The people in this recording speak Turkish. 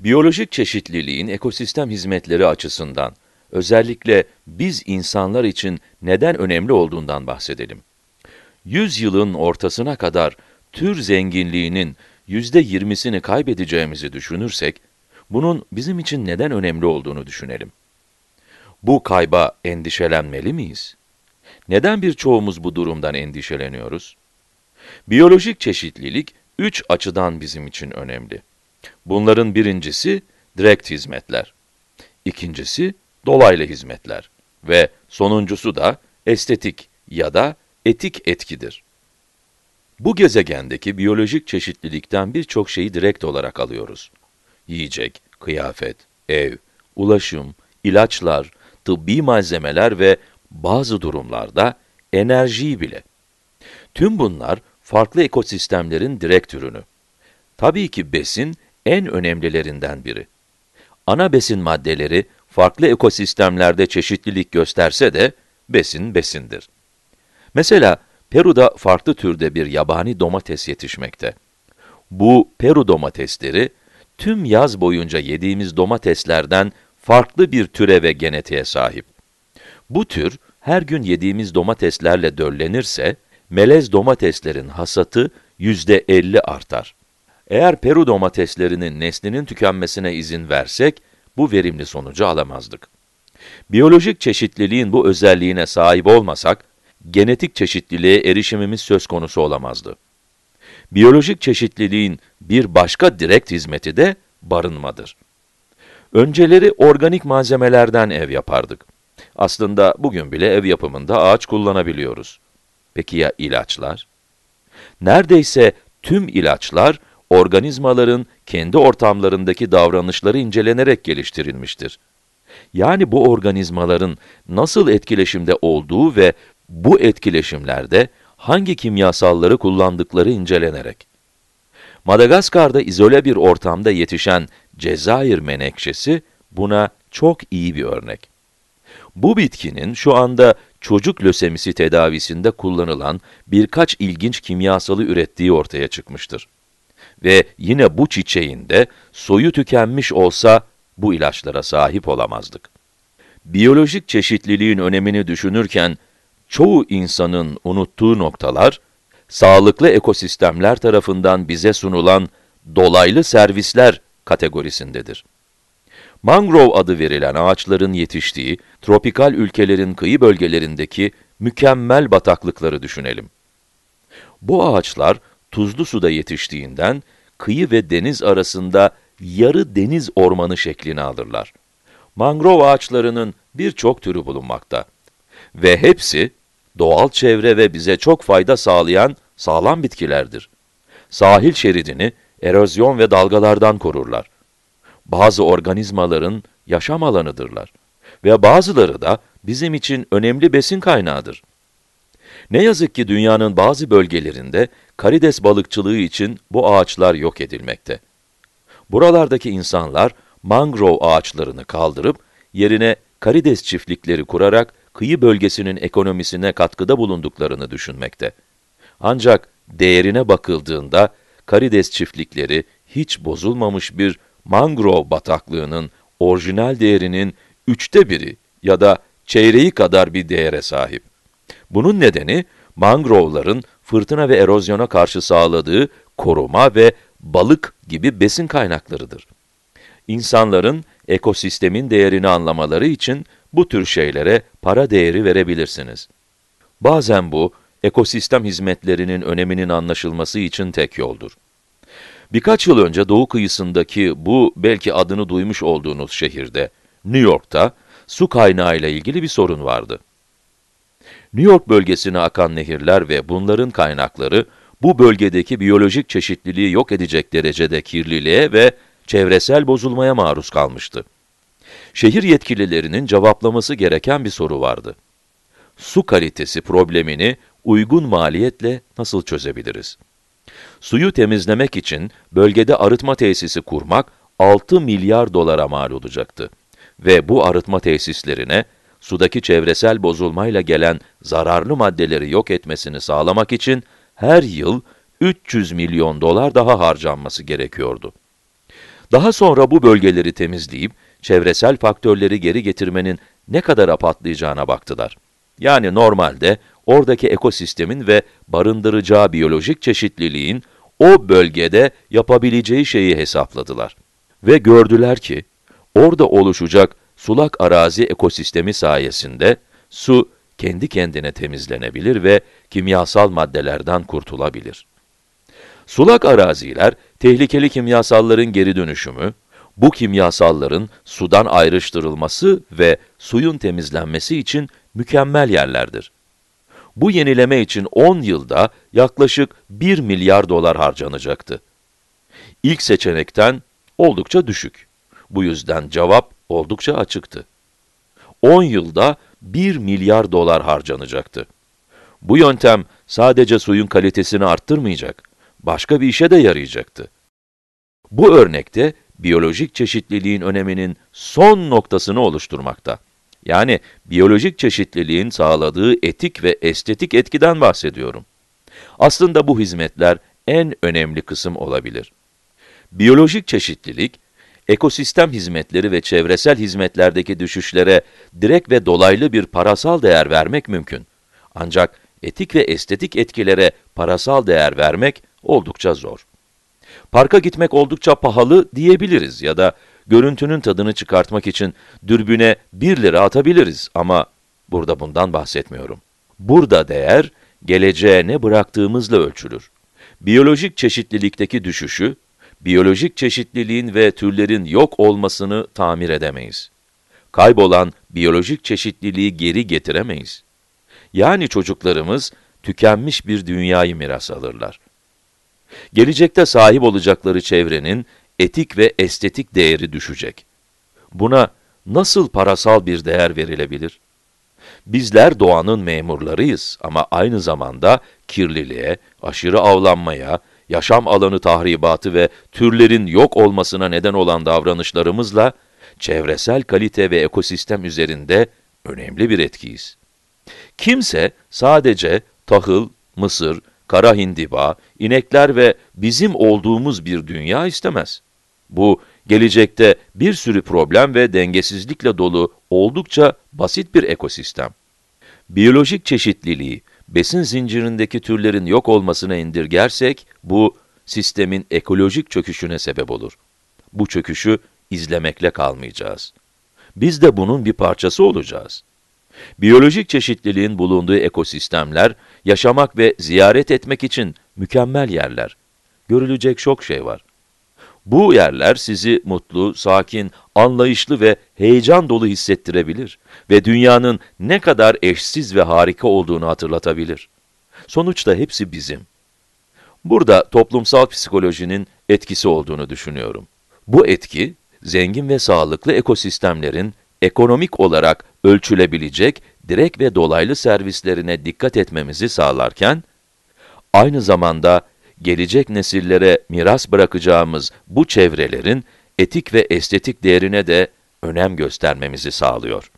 Biyolojik çeşitliliğin ekosistem hizmetleri açısından, özellikle biz insanlar için neden önemli olduğundan bahsedelim. Yüzyılın ortasına kadar tür zenginliğinin yüzde yirmisini kaybedeceğimizi düşünürsek, bunun bizim için neden önemli olduğunu düşünelim. Bu kayba endişelenmeli miyiz? Neden birçoğumuz bu durumdan endişeleniyoruz? Biyolojik çeşitlilik üç açıdan bizim için önemli. Bunların birincisi direkt hizmetler. ikincisi dolaylı hizmetler. Ve sonuncusu da estetik ya da etik etkidir. Bu gezegendeki biyolojik çeşitlilikten birçok şeyi direkt olarak alıyoruz. Yiyecek, kıyafet, ev, ulaşım, ilaçlar, tıbbi malzemeler ve bazı durumlarda enerjiyi bile. Tüm bunlar farklı ekosistemlerin direkt ürünü. Tabii ki besin en önemlilerinden biri. Ana besin maddeleri farklı ekosistemlerde çeşitlilik gösterse de besin besindir. Mesela Peru'da farklı türde bir yabani domates yetişmekte. Bu Peru domatesleri tüm yaz boyunca yediğimiz domateslerden farklı bir türe ve genetiğe sahip. Bu tür her gün yediğimiz domateslerle döllenirse melez domateslerin hasatı %50 artar. Eğer Peru domateslerinin neslinin tükenmesine izin versek, bu verimli sonucu alamazdık. Biyolojik çeşitliliğin bu özelliğine sahip olmasak, genetik çeşitliliğe erişimimiz söz konusu olamazdı. Biyolojik çeşitliliğin bir başka direkt hizmeti de barınmadır. Önceleri organik malzemelerden ev yapardık. Aslında bugün bile ev yapımında ağaç kullanabiliyoruz. Peki ya ilaçlar? Neredeyse tüm ilaçlar organizmaların kendi ortamlarındaki davranışları incelenerek geliştirilmiştir. Yani bu organizmaların nasıl etkileşimde olduğu ve bu etkileşimlerde hangi kimyasalları kullandıkları incelenerek. Madagaskar'da izole bir ortamda yetişen Cezayir menekşesi buna çok iyi bir örnek. Bu bitkinin şu anda çocuk lösemisi tedavisinde kullanılan birkaç ilginç kimyasalı ürettiği ortaya çıkmıştır ve yine bu çiçeğin de soyu tükenmiş olsa bu ilaçlara sahip olamazdık. Biyolojik çeşitliliğin önemini düşünürken çoğu insanın unuttuğu noktalar, sağlıklı ekosistemler tarafından bize sunulan dolaylı servisler kategorisindedir. Mangrove adı verilen ağaçların yetiştiği, tropikal ülkelerin kıyı bölgelerindeki mükemmel bataklıkları düşünelim. Bu ağaçlar tuzlu suda yetiştiğinden kıyı ve deniz arasında yarı deniz ormanı şeklini alırlar. Mangrov ağaçlarının birçok türü bulunmakta ve hepsi doğal çevre ve bize çok fayda sağlayan sağlam bitkilerdir. Sahil şeridini erozyon ve dalgalardan korurlar. Bazı organizmaların yaşam alanıdırlar ve bazıları da bizim için önemli besin kaynağıdır. Ne yazık ki dünyanın bazı bölgelerinde karides balıkçılığı için bu ağaçlar yok edilmekte. Buralardaki insanlar mangrov ağaçlarını kaldırıp yerine karides çiftlikleri kurarak kıyı bölgesinin ekonomisine katkıda bulunduklarını düşünmekte. Ancak değerine bakıldığında karides çiftlikleri hiç bozulmamış bir mangrov bataklığının orijinal değerinin üçte biri ya da çeyreği kadar bir değere sahip. Bunun nedeni mangrovların fırtına ve erozyona karşı sağladığı koruma ve balık gibi besin kaynaklarıdır. İnsanların ekosistemin değerini anlamaları için bu tür şeylere para değeri verebilirsiniz. Bazen bu, ekosistem hizmetlerinin öneminin anlaşılması için tek yoldur. Birkaç yıl önce doğu kıyısındaki bu belki adını duymuş olduğunuz şehirde, New York'ta su kaynağı ile ilgili bir sorun vardı. New York bölgesine akan nehirler ve bunların kaynakları, bu bölgedeki biyolojik çeşitliliği yok edecek derecede kirliliğe ve çevresel bozulmaya maruz kalmıştı. Şehir yetkililerinin cevaplaması gereken bir soru vardı. Su kalitesi problemini uygun maliyetle nasıl çözebiliriz? Suyu temizlemek için bölgede arıtma tesisi kurmak 6 milyar dolara mal olacaktı ve bu arıtma tesislerine sudaki çevresel bozulmayla gelen zararlı maddeleri yok etmesini sağlamak için her yıl 300 milyon dolar daha harcanması gerekiyordu. Daha sonra bu bölgeleri temizleyip çevresel faktörleri geri getirmenin ne kadar patlayacağına baktılar. Yani normalde oradaki ekosistemin ve barındıracağı biyolojik çeşitliliğin o bölgede yapabileceği şeyi hesapladılar. Ve gördüler ki orada oluşacak sulak arazi ekosistemi sayesinde su kendi kendine temizlenebilir ve kimyasal maddelerden kurtulabilir. Sulak araziler, tehlikeli kimyasalların geri dönüşümü, bu kimyasalların sudan ayrıştırılması ve suyun temizlenmesi için mükemmel yerlerdir. Bu yenileme için 10 yılda yaklaşık 1 milyar dolar harcanacaktı. İlk seçenekten oldukça düşük. Bu yüzden cevap oldukça açıktı. 10 yılda 1 milyar dolar harcanacaktı. Bu yöntem sadece suyun kalitesini arttırmayacak, başka bir işe de yarayacaktı. Bu örnekte biyolojik çeşitliliğin öneminin son noktasını oluşturmakta. Yani biyolojik çeşitliliğin sağladığı etik ve estetik etkiden bahsediyorum. Aslında bu hizmetler en önemli kısım olabilir. Biyolojik çeşitlilik, ekosistem hizmetleri ve çevresel hizmetlerdeki düşüşlere direkt ve dolaylı bir parasal değer vermek mümkün. Ancak etik ve estetik etkilere parasal değer vermek oldukça zor. Parka gitmek oldukça pahalı diyebiliriz ya da görüntünün tadını çıkartmak için dürbüne 1 lira atabiliriz ama burada bundan bahsetmiyorum. Burada değer, geleceğe ne bıraktığımızla ölçülür. Biyolojik çeşitlilikteki düşüşü, biyolojik çeşitliliğin ve türlerin yok olmasını tamir edemeyiz. Kaybolan biyolojik çeşitliliği geri getiremeyiz. Yani çocuklarımız tükenmiş bir dünyayı miras alırlar. Gelecekte sahip olacakları çevrenin etik ve estetik değeri düşecek. Buna nasıl parasal bir değer verilebilir? Bizler doğanın memurlarıyız ama aynı zamanda kirliliğe, aşırı avlanmaya, yaşam alanı tahribatı ve türlerin yok olmasına neden olan davranışlarımızla çevresel kalite ve ekosistem üzerinde önemli bir etkiyiz. Kimse sadece tahıl, mısır, kara hindiba, inekler ve bizim olduğumuz bir dünya istemez. Bu, gelecekte bir sürü problem ve dengesizlikle dolu oldukça basit bir ekosistem. Biyolojik çeşitliliği, besin zincirindeki türlerin yok olmasına indirgersek, bu sistemin ekolojik çöküşüne sebep olur. Bu çöküşü izlemekle kalmayacağız. Biz de bunun bir parçası olacağız. Biyolojik çeşitliliğin bulunduğu ekosistemler, yaşamak ve ziyaret etmek için mükemmel yerler. Görülecek çok şey var. Bu yerler sizi mutlu, sakin, anlayışlı ve heyecan dolu hissettirebilir ve dünyanın ne kadar eşsiz ve harika olduğunu hatırlatabilir. Sonuçta hepsi bizim. Burada toplumsal psikolojinin etkisi olduğunu düşünüyorum. Bu etki, zengin ve sağlıklı ekosistemlerin ekonomik olarak ölçülebilecek direkt ve dolaylı servislerine dikkat etmemizi sağlarken, aynı zamanda gelecek nesillere miras bırakacağımız bu çevrelerin etik ve estetik değerine de önem göstermemizi sağlıyor.